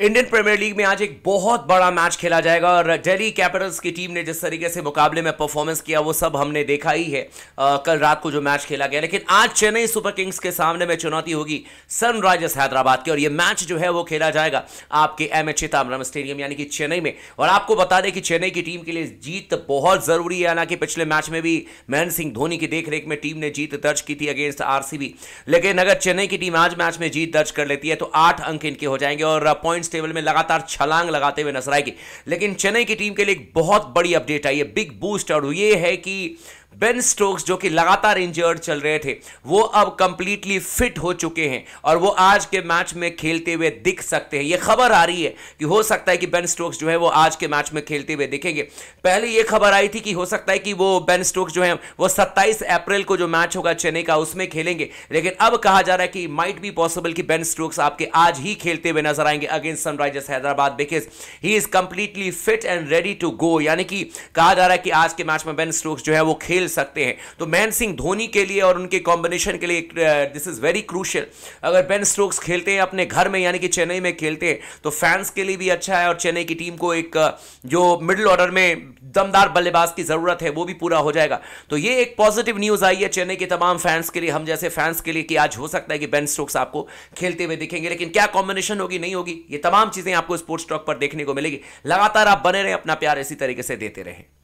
Indian premiere league में आज एक बहुत बड़ा मैच खेला जाएगा और दिल्ली कैपिटल्स की टीम ने जिस तरीके से मुकाबले में परफॉर्मेंस किया वो सब हमने देखा ही है आ, कल रात को जो मैच खेला गया लेकिन आज चेन्नई सुपर किंग्स के सामने में चुनौती होगी सनराइजर्स हैदराबाद की और ये मैच जो है वो खेला जाएगा आपके एम एच चिताम्बरम स्टेडियम यानी कि चेन्नई में और आपको बता दें कि चेन्नई की टीम के लिए जीत बहुत ज़रूरी है हालांकि पिछले मैच में भी महेंद्र सिंह धोनी की देखरेख में टीम ने जीत दर्ज की थी अगेंस्ट आरसीबी लेकिन अगर चेन्नई की टीम आज मैच में जीत दर्ज कर लेती है तो आठ अंक इनके हो जाएंगे और पॉइंट पॉइंट्स टेबल में लगातार छलांग लगाते हुए नजर आएगी लेकिन चेन्नई की टीम के लिए एक बहुत बड़ी अपडेट आई है बिग बूस्ट और ये है कि बेन स्टोक्स जो कि लगातार इंजर्ड चल रहे थे वो अब कंप्लीटली फिट हो चुके हैं और वो आज के मैच में खेलते हुए दिख सकते हैं ये खबर आ रही है कि हो सकता है कि बेन स्टोक्स जो है वो आज के मैच में खेलते हुए दिखेंगे पहले ये खबर आई थी कि हो सकता है कि वो बेन स्टोक्स जो है वो सत्ताईस अप्रैल को जो मैच होगा चेन्नई का उसमें खेलेंगे लेकिन अब कहा जा रहा है कि माइट बी पॉसिबल कि बेन स्टोक्स आपके आज ही खेलते हुए नजर आएंगे against Sunrisers Hyderabad because he is completely fit and ready to go यानी कि कहा जा रहा है कि आज के मैच में बेन स्टोक्स जो है वो खेल सकते हैं तो मैन सिंह धोनी के लिए और उनके कॉम्बिनेशन के लिए दिस इज़ वेरी क्रूशल अगर बेन स्ट्रोक्स खेलते हैं अपने घर में यानी कि चेन्नई में खेलते हैं तो फैंस के लिए भी अच्छा है और चेन्नई की टीम को एक जो मिडिल ऑर्डर में दमदार बल्लेबाज की ज़रूरत है वो भी पूरा हो जाएगा तो ये एक पॉजिटिव न्यूज़ आई है चेन्नई के तमाम फैंस के लिए हम जैसे फैंस के लिए कि आज हो सकता है कि बेन स्ट्रोक्स आपको खेलते हुए दिखेंगे लेकिन क्या कॉम्बिनेशन होगी नहीं होगी ये तमाम चीज़ें आपको स्पोर्ट्स स्टॉक पर देखने को मिलेगी लगातार आप बने रहें अपना प्यार इसी तरीके से देते रहें